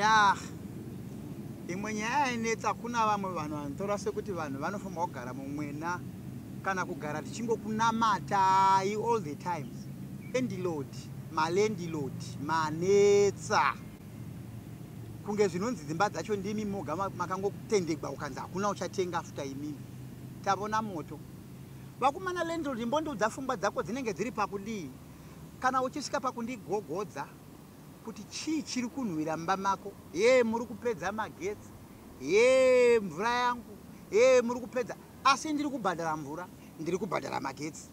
ya imwe nyaya yainetsa kuna vamwe vanhu vanotora sekuti vanhu vanofamba kugara mumwena kana kugara tichingokunamatai all the times landlod malandlod manetsa kunge zvinonzi dzimba dzacho ndimi moga makangotendegwa ukanzi hakuna uchatenga futa imimi tavona moto vakumana landlod mbondo dzapfungwa dzako dzinenge dziri pakudii kana uchisvika pakundigogodza kuti chii chiri kunhuhwira mumba mako yee muri kupedza magetsi yee mvura yangu yee muri kupedza asi ndiri kubhadhara mvura ndiri kubhadhara magetsi